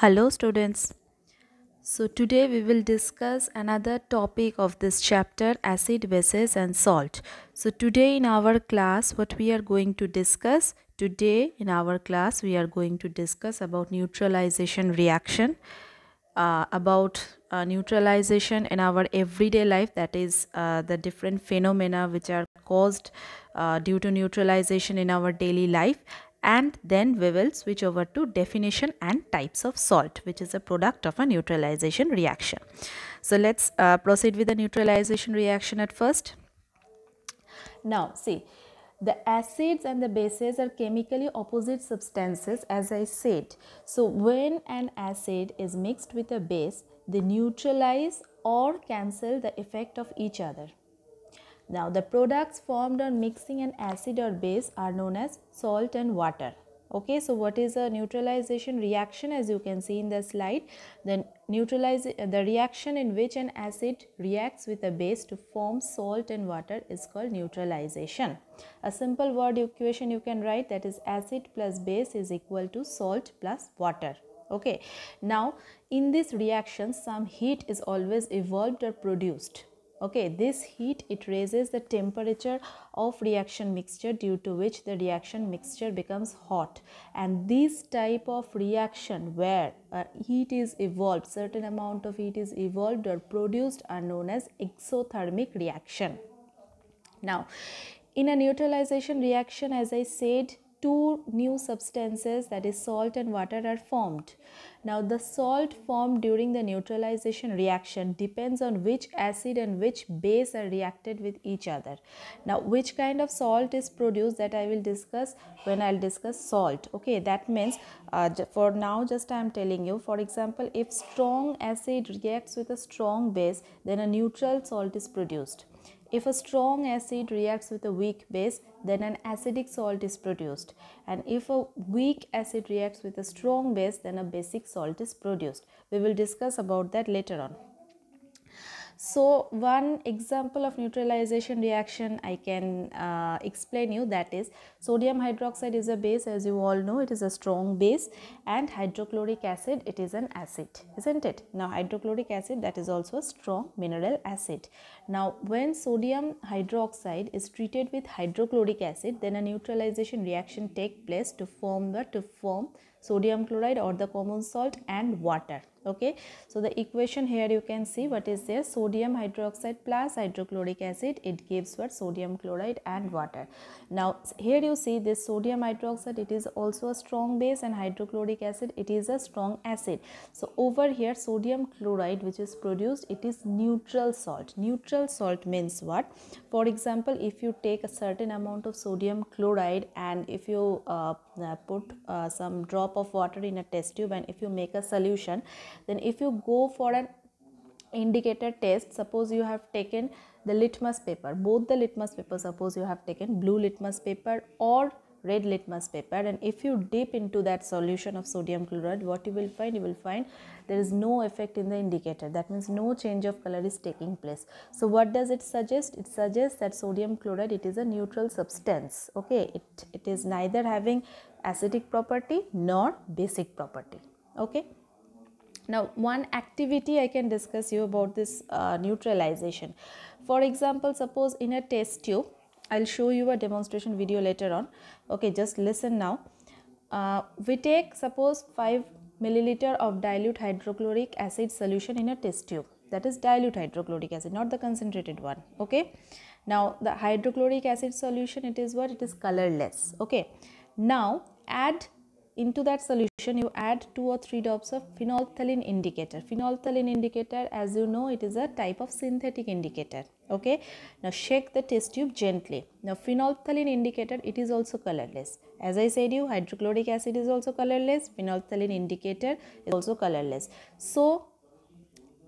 Hello students. So today we will discuss another topic of this chapter acid bases and salt. So today in our class what we are going to discuss today in our class we are going to discuss about neutralization reaction uh, about uh, neutralization in our everyday life that is uh, the different phenomena which are caused uh, due to neutralization in our daily life and then we will switch over to definition and types of salt which is a product of a neutralization reaction. So let's uh, proceed with the neutralization reaction at first. Now see the acids and the bases are chemically opposite substances as I said. So when an acid is mixed with a base they neutralize or cancel the effect of each other. Now the products formed on mixing an acid or base are known as salt and water. Okay, so what is a neutralization reaction as you can see in the slide? The, neutralize, the reaction in which an acid reacts with a base to form salt and water is called neutralization. A simple word equation you can write that is acid plus base is equal to salt plus water okay now in this reaction some heat is always evolved or produced okay this heat it raises the temperature of reaction mixture due to which the reaction mixture becomes hot and this type of reaction where uh, heat is evolved certain amount of heat is evolved or produced are known as exothermic reaction now in a neutralization reaction as i said two new substances that is salt and water are formed. Now the salt formed during the neutralization reaction depends on which acid and which base are reacted with each other. Now which kind of salt is produced that I will discuss when I will discuss salt. Okay that means uh, for now just I am telling you for example if strong acid reacts with a strong base then a neutral salt is produced. If a strong acid reacts with a weak base, then an acidic salt is produced. And if a weak acid reacts with a strong base, then a basic salt is produced. We will discuss about that later on. So one example of neutralization reaction I can uh, explain you that is sodium hydroxide is a base as you all know it is a strong base and hydrochloric acid it is an acid isn't it. Now hydrochloric acid that is also a strong mineral acid. Now when sodium hydroxide is treated with hydrochloric acid then a neutralization reaction take place to form the to form sodium chloride or the common salt and water okay so the equation here you can see what is there sodium hydroxide plus hydrochloric acid it gives what sodium chloride and water now here you see this sodium hydroxide it is also a strong base and hydrochloric acid it is a strong acid so over here sodium chloride which is produced it is neutral salt neutral salt means what for example if you take a certain amount of sodium chloride and if you uh, uh put uh, some drop of water in a test tube and if you make a solution then if you go for an indicator test suppose you have taken the litmus paper both the litmus paper suppose you have taken blue litmus paper or red litmus paper and if you dip into that solution of sodium chloride what you will find you will find there is no effect in the indicator that means no change of color is taking place so what does it suggest it suggests that sodium chloride it is a neutral substance okay it it is neither having acidic property nor basic property okay now one activity i can discuss you about this uh, neutralization for example suppose in a test tube i'll show you a demonstration video later on okay just listen now uh, we take suppose 5 milliliter of dilute hydrochloric acid solution in a test tube that is dilute hydrochloric acid not the concentrated one okay now the hydrochloric acid solution it is what it is colorless okay now add into that solution you add two or three drops of phenolphthalein indicator phenolphthalein indicator as you know it is a type of synthetic indicator okay now shake the test tube gently now phenolphthalein indicator it is also colorless as i said you hydrochloric acid is also colorless phenolphthalein indicator is also colorless so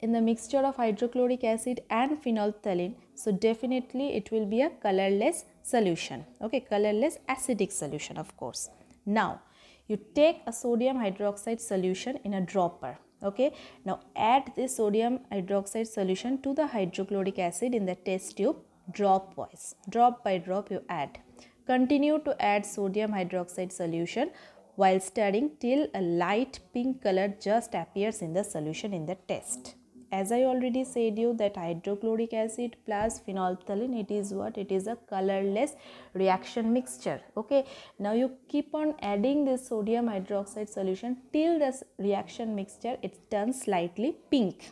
in the mixture of hydrochloric acid and phenolphthalein so definitely it will be a colorless solution okay colorless acidic solution of course now, you take a sodium hydroxide solution in a dropper. Okay. Now, add this sodium hydroxide solution to the hydrochloric acid in the test tube drop wise. Drop by drop you add. Continue to add sodium hydroxide solution while stirring till a light pink color just appears in the solution in the test as i already said you that hydrochloric acid plus phenolphthalein it is what it is a colorless reaction mixture okay now you keep on adding this sodium hydroxide solution till this reaction mixture it turns slightly pink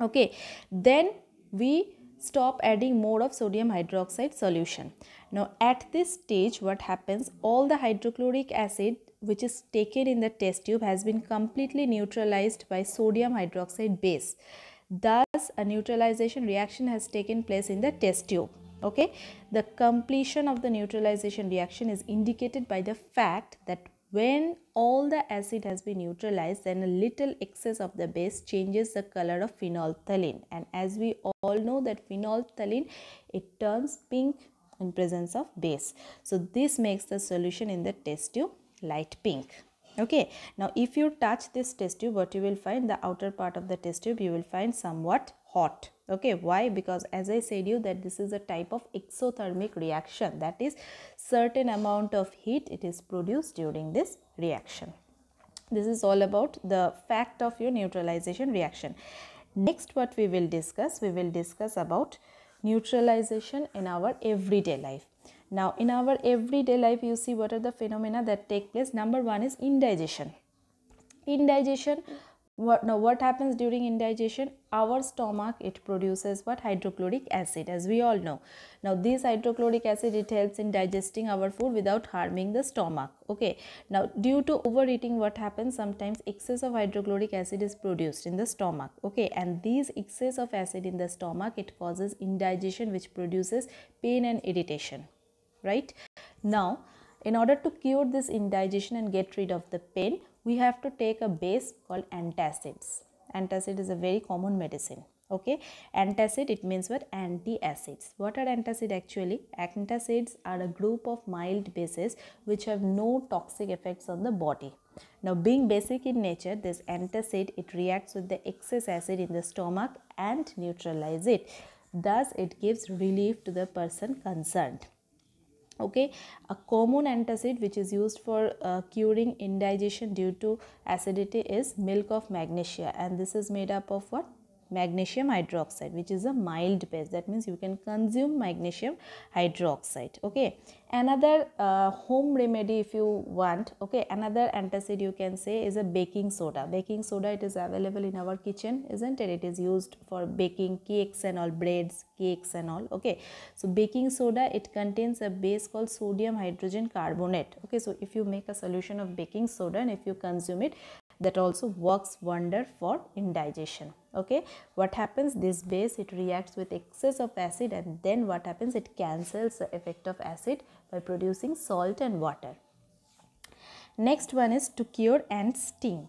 okay then we stop adding more of sodium hydroxide solution now at this stage what happens all the hydrochloric acid which is taken in the test tube has been completely neutralized by sodium hydroxide base. Thus, a neutralization reaction has taken place in the test tube. Okay, the completion of the neutralization reaction is indicated by the fact that when all the acid has been neutralized, then a little excess of the base changes the color of phenolphthalein. And as we all know that phenolphthalein, it turns pink in presence of base. So this makes the solution in the test tube light pink okay now if you touch this test tube what you will find the outer part of the test tube you will find somewhat hot okay why because as i said you that this is a type of exothermic reaction that is certain amount of heat it is produced during this reaction this is all about the fact of your neutralization reaction next what we will discuss we will discuss about neutralization in our everyday life now in our everyday life you see what are the phenomena that take place. Number one is indigestion. Indigestion what now what happens during indigestion our stomach it produces what hydrochloric acid as we all know now this hydrochloric acid it helps in digesting our food without harming the stomach okay now due to overeating what happens sometimes excess of hydrochloric acid is produced in the stomach okay and this excess of acid in the stomach it causes indigestion which produces pain and irritation right now in order to cure this indigestion and get rid of the pain we have to take a base called antacids antacid is a very common medicine okay antacid it means what acids. what are antacid actually antacids are a group of mild bases which have no toxic effects on the body now being basic in nature this antacid it reacts with the excess acid in the stomach and neutralize it thus it gives relief to the person concerned okay a common antacid which is used for uh, curing indigestion due to acidity is milk of magnesia and this is made up of what magnesium hydroxide which is a mild base that means you can consume magnesium hydroxide okay another uh, home remedy if you want okay another antacid you can say is a baking soda baking soda it is available in our kitchen isn't it it is used for baking cakes and all breads cakes and all okay so baking soda it contains a base called sodium hydrogen carbonate okay so if you make a solution of baking soda and if you consume it that also works wonder for indigestion okay what happens this base it reacts with excess of acid and then what happens it cancels the effect of acid by producing salt and water next one is to cure and sting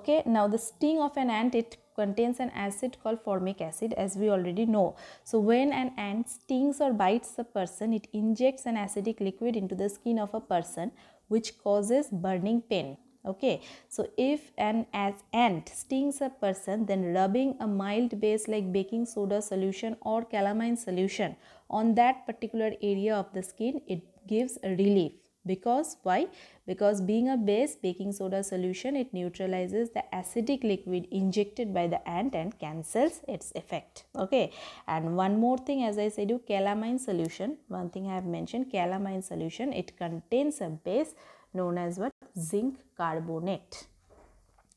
okay now the sting of an ant it contains an acid called formic acid as we already know so when an ant stings or bites a person it injects an acidic liquid into the skin of a person which causes burning pain okay so if an as ant stings a person then rubbing a mild base like baking soda solution or calamine solution on that particular area of the skin it gives a relief because why because being a base baking soda solution it neutralizes the acidic liquid injected by the ant and cancels its effect okay and one more thing as i said you calamine solution one thing i have mentioned calamine solution it contains a base known as what zinc carbonate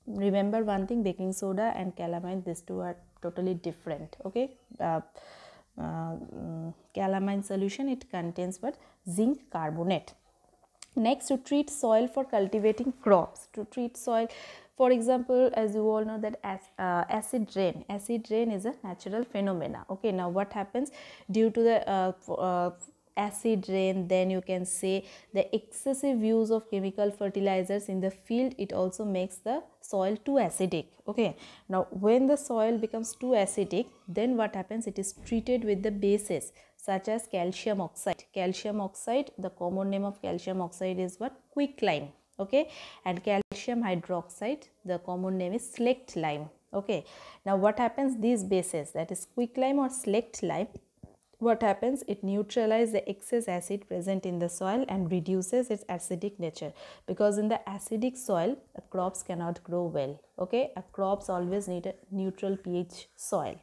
remember one thing baking soda and calamine these two are totally different okay uh, uh, calamine solution it contains what zinc carbonate next to treat soil for cultivating crops to treat soil for example as you all know that as, uh, acid rain acid rain is a natural phenomena okay now what happens due to the uh, uh, acid rain then you can say the excessive use of chemical fertilizers in the field it also makes the soil too acidic okay now when the soil becomes too acidic then what happens it is treated with the bases such as calcium oxide calcium oxide the common name of calcium oxide is what quicklime okay and calcium hydroxide the common name is slaked lime okay now what happens these bases that is quicklime or slaked lime what happens? It neutralizes the excess acid present in the soil and reduces its acidic nature because in the acidic soil, crops cannot grow well. Okay, a crops always need a neutral pH soil.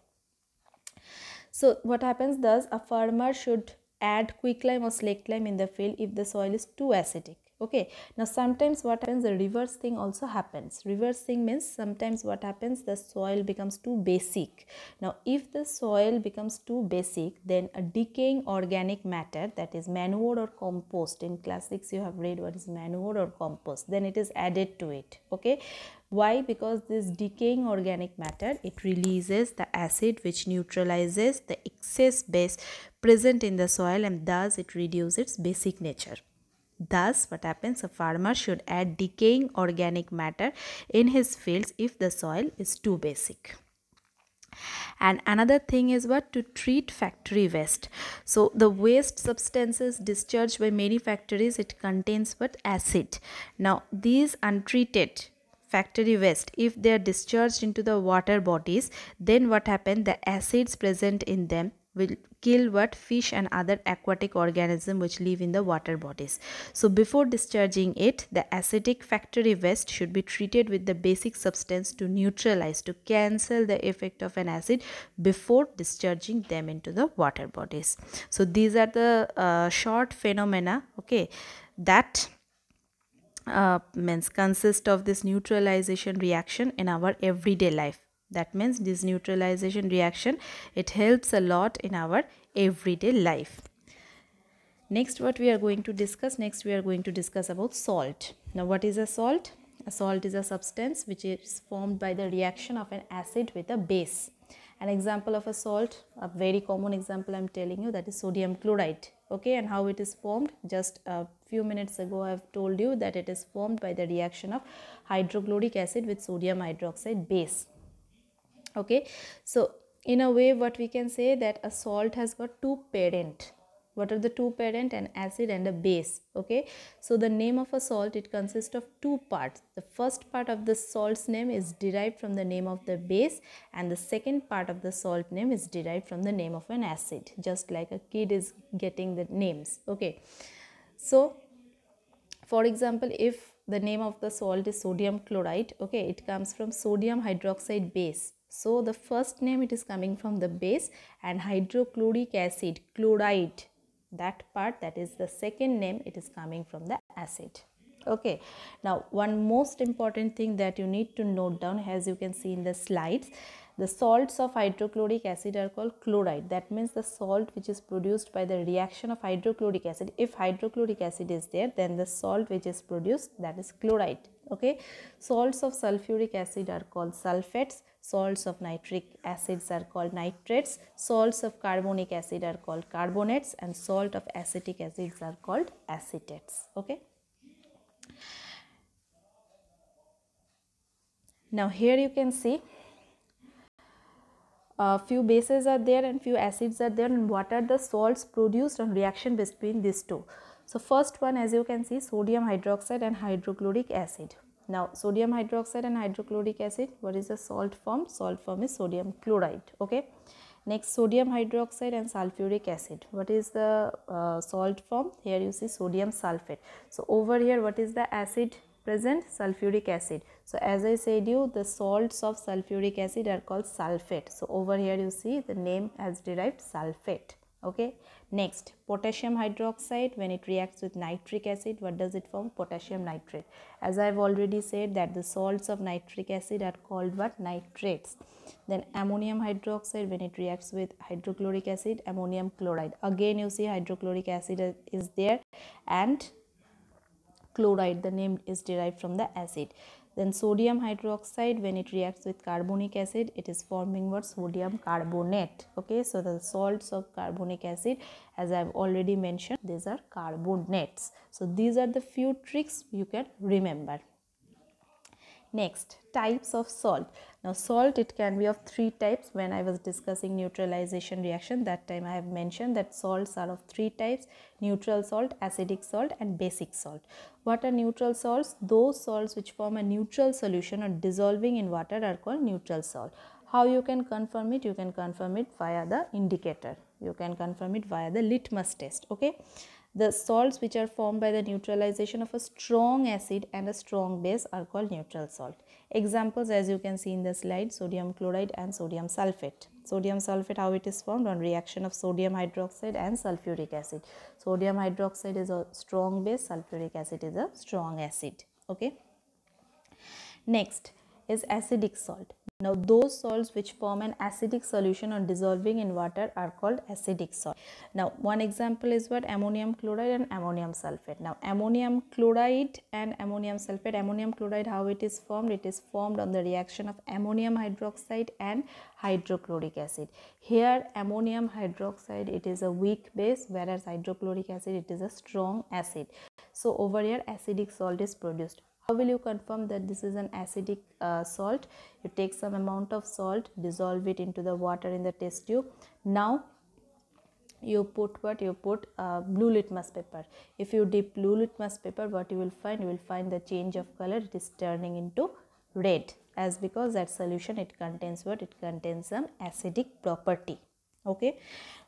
So what happens? Thus, a farmer should add quicklime or lime in the field if the soil is too acidic okay now sometimes what happens the reverse thing also happens reverse thing means sometimes what happens the soil becomes too basic now if the soil becomes too basic then a decaying organic matter that is manure or compost in classics, you have read what is manure or compost then it is added to it okay why because this decaying organic matter it releases the acid which neutralizes the excess base present in the soil and thus it reduces its basic nature Thus, what happens? A farmer should add decaying organic matter in his fields if the soil is too basic and another thing is what to treat factory waste so the waste substances discharged by many factories it contains what acid now these untreated factory waste if they are discharged into the water bodies then what happens the acids present in them will kill what fish and other aquatic organism which live in the water bodies so before discharging it the acidic factory waste should be treated with the basic substance to neutralize to cancel the effect of an acid before discharging them into the water bodies so these are the uh, short phenomena okay that uh, means consist of this neutralization reaction in our everyday life that means this neutralization reaction it helps a lot in our everyday life next what we are going to discuss next we are going to discuss about salt now what is a salt a salt is a substance which is formed by the reaction of an acid with a base an example of a salt a very common example i'm telling you that is sodium chloride okay and how it is formed just a few minutes ago i have told you that it is formed by the reaction of hydrochloric acid with sodium hydroxide base okay so in a way what we can say that a salt has got two parent what are the two parent an acid and a base okay so the name of a salt it consists of two parts the first part of the salt's name is derived from the name of the base and the second part of the salt name is derived from the name of an acid just like a kid is getting the names okay so for example if the name of the salt is sodium chloride okay it comes from sodium hydroxide base so the first name it is coming from the base and hydrochloric acid, chloride, that part that is the second name it is coming from the acid. Okay, now one most important thing that you need to note down as you can see in the slides, the salts of hydrochloric acid are called chloride. That means the salt which is produced by the reaction of hydrochloric acid. If hydrochloric acid is there, then the salt which is produced that is chloride okay salts of sulfuric acid are called sulfates salts of nitric acids are called nitrates salts of carbonic acid are called carbonates and salt of acetic acids are called acetates okay now here you can see uh, few bases are there and few acids are there and what are the salts produced on reaction between these two so first one as you can see sodium hydroxide and hydrochloric acid. Now sodium hydroxide and hydrochloric acid what is the salt form? Salt form is sodium chloride okay. Next sodium hydroxide and sulfuric acid what is the uh, salt form? Here you see sodium sulfate. So over here what is the acid present? Sulfuric acid. So as I said you the salts of sulfuric acid are called sulfate. So over here you see the name as derived sulfate okay next potassium hydroxide when it reacts with nitric acid what does it form potassium nitrate as i have already said that the salts of nitric acid are called what nitrates then ammonium hydroxide when it reacts with hydrochloric acid ammonium chloride again you see hydrochloric acid is there and chloride the name is derived from the acid then sodium hydroxide when it reacts with carbonic acid it is forming what sodium carbonate. Okay so the salts of carbonic acid as I have already mentioned these are carbonates. So these are the few tricks you can remember. Next, types of salt. Now salt, it can be of three types. When I was discussing neutralization reaction, that time I have mentioned that salts are of three types, neutral salt, acidic salt and basic salt. What are neutral salts? Those salts which form a neutral solution or dissolving in water are called neutral salt. How you can confirm it? You can confirm it via the indicator. You can confirm it via the litmus test. Okay. The salts which are formed by the neutralization of a strong acid and a strong base are called neutral salt. Examples as you can see in the slide sodium chloride and sodium sulfate. Sodium sulfate how it is formed on reaction of sodium hydroxide and sulfuric acid. Sodium hydroxide is a strong base, sulfuric acid is a strong acid. Okay. Next, is acidic salt. Now those salts which form an acidic solution on dissolving in water are called acidic salt. Now one example is what ammonium chloride and ammonium sulfate. Now ammonium chloride and ammonium sulfate. Ammonium chloride how it is formed? It is formed on the reaction of ammonium hydroxide and hydrochloric acid. Here ammonium hydroxide it is a weak base whereas hydrochloric acid it is a strong acid. So over here acidic salt is produced. How will you confirm that this is an acidic uh, salt? You take some amount of salt, dissolve it into the water in the test tube. Now you put what you put uh, blue litmus paper if you dip blue litmus paper what you will find you will find the change of color it is turning into red as because that solution it contains what it contains some acidic property okay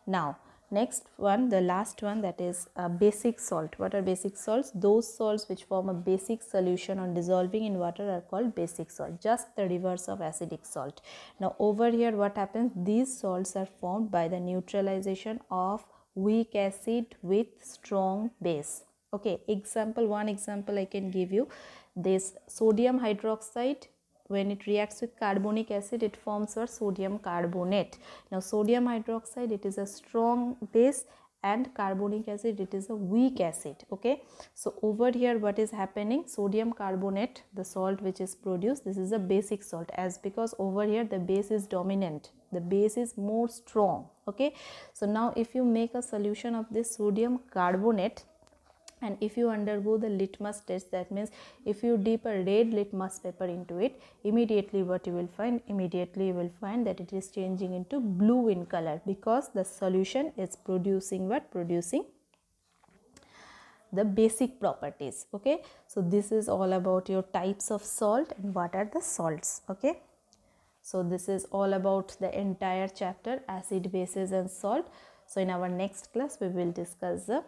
now next one the last one that is a uh, basic salt what are basic salts those salts which form a basic solution on dissolving in water are called basic salt just the reverse of acidic salt now over here what happens these salts are formed by the neutralization of weak acid with strong base okay example one example i can give you this sodium hydroxide when it reacts with carbonic acid, it forms our sodium carbonate. Now, sodium hydroxide, it is a strong base and carbonic acid, it is a weak acid, okay. So, over here what is happening? Sodium carbonate, the salt which is produced, this is a basic salt as because over here the base is dominant, the base is more strong, okay. So, now if you make a solution of this sodium carbonate, and if you undergo the litmus test that means if you dip a red litmus paper into it immediately what you will find immediately you will find that it is changing into blue in color because the solution is producing what producing the basic properties okay so this is all about your types of salt and what are the salts okay so this is all about the entire chapter acid bases and salt so in our next class we will discuss the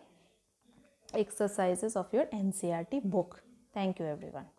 exercises of your NCRT book. Thank you everyone.